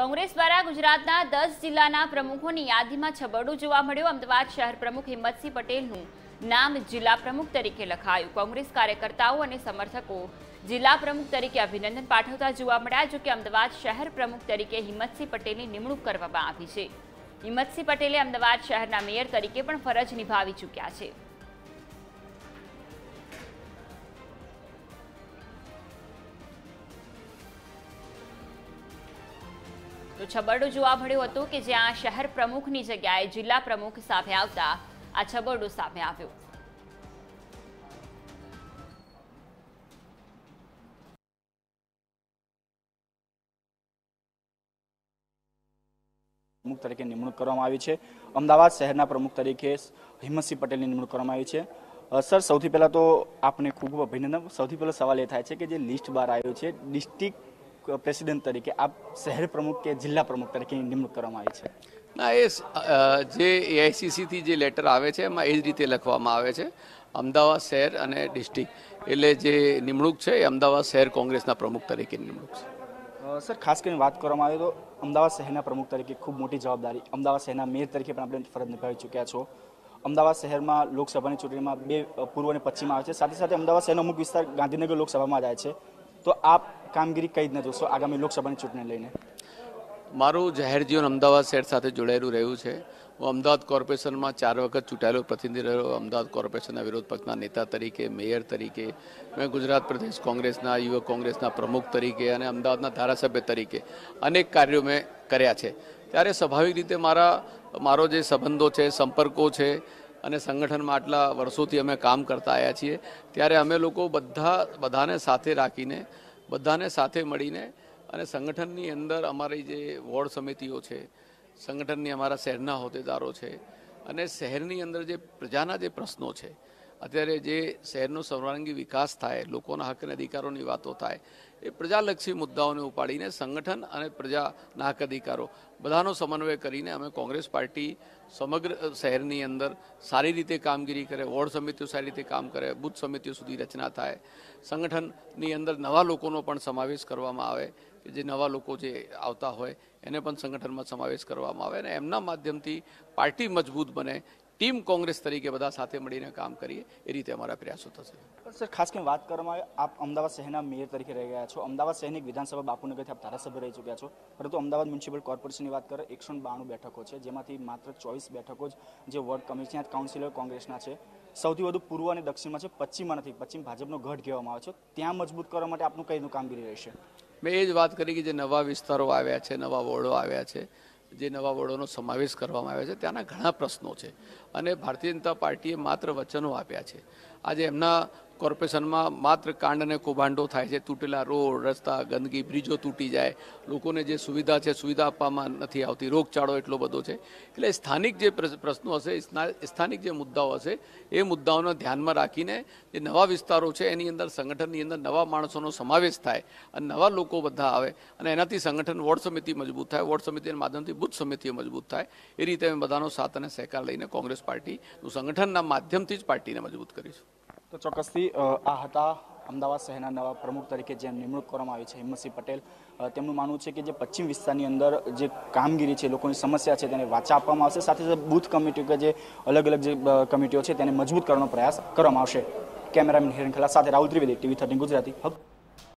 કોંગ્રેસ દ્વારા ગુજરાતના દસ જિલ્લાના પ્રમુખોની યાદીમાં છબરડું જોવા મળ્યું અમદાવાદ શહેર પ્રમુખ હિંમતસિંહ પટેલનું નામ જિલ્લા પ્રમુખ તરીકે લખાયું કોંગ્રેસ કાર્યકર્તાઓ અને સમર્થકો જિલ્લા પ્રમુખ તરીકે અભિનંદન પાઠવતા જોવા મળ્યા જોકે અમદાવાદ શહેર પ્રમુખ તરીકે હિંમતસિંહ પટેલની નિમણૂક કરવામાં આવી છે હિંમતસિંહ પટેલે અમદાવાદ શહેરના મેયર તરીકે પણ ફરજ નિભાવી ચૂક્યા છે તો છબરડું જોવા મળ્યું હતું કે જ્યાં શહેર પ્રમુખની જગ્યાએ જિલ્લા પ્રમુખ સામે આવતા આ છબરડું સામે આવ્યું પ્રમુખ તરીકે નિમણૂક કરવામાં આવી છે અમદાવાદ શહેરના પ્રમુખ તરીકે હિંમતસિંહ પટેલની નિમણૂક કરવામાં આવી છે સર સૌથી પહેલાં તો આપને ખૂબ અભિનંદન સૌથી પહેલો સવાલ એ થાય છે કે જે લિસ્ટ બહાર આવ્યો છે ડિસ્ટ્રિક્ટ પ્રેસિડેન્ટ તરીકે આપ શહેર પ્રમુખ કે જિલ્લા પ્રમુખ તરીકેની નિમણૂક કરવામાં આવી છે ના એ જે એઆઈસીસીથી જે લેટર આવે છે એમાં એ જ રીતે લખવામાં આવે છે અમદાવાદ શહેર અને ડિસ્ટ્રિક્ટ એટલે જે નિમણૂક છે એ અમદાવાદ શહેર કોંગ્રેસના પ્રમુખ તરીકે નિમણૂક છે સર ખાસ કરીને વાત કરવામાં આવે તો અમદાવાદ શહેરના પ્રમુખ તરીકે ખૂબ મોટી જવાબદારી અમદાવાદ શહેરના મેયર તરીકે પણ આપણે ફરજ નિભાવી ચૂક્યા છો અમદાવાદ શહેરમાં લોકસભાની ચૂંટણીમાં બે પૂર્વ અને પશ્ચિમ આવે છે સાથે સાથે અમદાવાદ શહેરનો અમુક વિસ્તાર ગાંધીનગર લોકસભામાં જાય છે તો આપ કામગીરી કઈ રીતના જોશો આગામી લોકસભાની ચૂંટણી લઈને મારું જાહેર જીવન અમદાવાદ શહેર સાથે જોડાયેલું રહ્યું છે હું અમદાવાદ કોર્પોરેશનમાં ચાર વખત ચૂંટાયેલો પ્રતિનિધિ રહ્યો અમદાવાદ કોર્પોરેશનના વિરોધ પક્ષના નેતા તરીકે મેયર તરીકે મેં ગુજરાત પ્રદેશ કોંગ્રેસના યુવક કોંગ્રેસના પ્રમુખ તરીકે અને અમદાવાદના ધારાસભ્ય તરીકે અનેક કાર્યો મેં કર્યા છે ત્યારે સ્વાભાવિક રીતે મારા મારો જે સંબંધો છે સંપર્કો છે અને સંગઠનમાં આટલા વર્ષોથી અમે કામ કરતા આવ્યા છીએ ત્યારે અમે લોકો બધા બધાને સાથે રાખીને બધાને સાથે મળીને અને સંગઠનની અંદર અમારી જે વોર્ડ સમિતિઓ છે સંગઠનની અમારા શહેરના હોદ્દેદારો છે અને શહેરની અંદર જે પ્રજાના જે પ્રશ્નો છે અત્યારે જે શહેરનો સર્વાંગી વિકાસ થાય લોકોના હક અને અધિકારોની વાતો થાય એ પ્રજાલક્ષી મુદ્દાઓને ઉપાડીને સંગઠન અને પ્રજાના હક અધિકારો બધાનો સમન્વય કરીને અમે કોંગ્રેસ પાર્ટી સમગ્ર શહેરની અંદર સારી રીતે કામગીરી કરે વોર્ડ સમિતિઓ સારી રીતે કામ કરે બુથ સમિતિઓ સુધી રચના થાય સંગઠનની અંદર નવા લોકોનો પણ સમાવેશ કરવામાં આવે કે જે નવા લોકો જે આવતા હોય એને પણ સંગઠનમાં સમાવેશ કરવામાં આવે અને એમના માધ્યમથી પાર્ટી મજબૂત બને ટીમ કોંગ્રેસ તરીકે બધા સાથે મળીને કામ કરીએ એ રીતે અમારા પ્રયાસો થશે સર ખાસ કરીને વાત કરવામાં આવે આપ અમદાવાદ શહેરના મેયર તરીકે રહી ગયા છો અમદાવાદ શહેરની વિધાનસભા બાપુનગરથી આપ ધારાસભ્ય રહી ચૂક્યા છો પરંતુ અમદાવાદ મ્યુનિસિપલ કોર્પોરેશનની વાત કરીએ એકસો બાણું બેઠકો છે જેમાંથી માત્ર ચોવીસ બેઠકો જ જે વોર્ડ કમિશનર કાઉન્સિલર કોંગ્રેસના છે સૌથી વધુ પૂર્વ અને દક્ષિણમાં છે પશ્ચિમમાં નથી પશ્ચિમ ભાજપનો ગઢ કહેવામાં આવે છે ત્યાં મજબૂત કરવા માટે આપનું કઈનું કામગીરી રહેશે મેં એ જ વાત કરી કે જે નવા વિસ્તારો આવ્યા છે નવા વોર્ડો આવ્યા છે જે નવા વડોનો સમાવેશ કરવામાં આવ્યો છે ત્યાંના ઘણા પ્રશ્નો છે અને ભારતીય જનતા પાર્ટીએ માત્ર વચનો આપ્યા છે આજે એમના કોર્પોરેશનમાં માત્ર કાંડ અને કૌભાંડો થાય છે તૂટેલા રોડ રસ્તા ગંદકી બ્રિજો તૂટી જાય લોકોને જે સુવિધા છે સુવિધા આપવામાં નથી આવતી રોગચાળો એટલો બધો છે એટલે સ્થાનિક જે પ્રશ્નો હશે સ્થાનિક જે મુદ્દાઓ હશે એ મુદ્દાઓને ધ્યાનમાં રાખીને જે નવા વિસ્તારો છે એની અંદર સંગઠનની અંદર નવા માણસોનો સમાવેશ થાય અને નવા લોકો બધા આવે અને એનાથી સંગઠન વોર્ડ સમિતિ મજબૂત થાય વોર્ડ સમિતિના માધ્યમથી બુથ સમિતિઓ મજબૂત થાય એ રીતે અમે બધાનો સાથ અને સહકાર લઈને કોંગ્રેસ પાર્ટીનું સંગઠનના માધ્યમથી જ પાર્ટીને મજબૂત કરીશું તો ચોક્કસથી આ હતા અમદાવાદ શહેરના નવા પ્રમુખ તરીકે જે નિમણૂક કરવામાં આવી છે હિંમતસિંહ પટેલ તેમનું માનવું છે કે જે પશ્ચિમ વિસ્તારની અંદર જે કામગીરી છે લોકોની સમસ્યા છે તેને વાચા આપવામાં આવશે સાથે સાથે બૂથ કમિટી કે જે અલગ અલગ જે કમિટીઓ છે તેને મજબૂત કરવાનો પ્રયાસ કરવામાં આવશે કેમેરામેન હિરણખલા સાથે રાહુલ ત્રિવેદી ટીવી થર્ટીન ગુજરાતી હક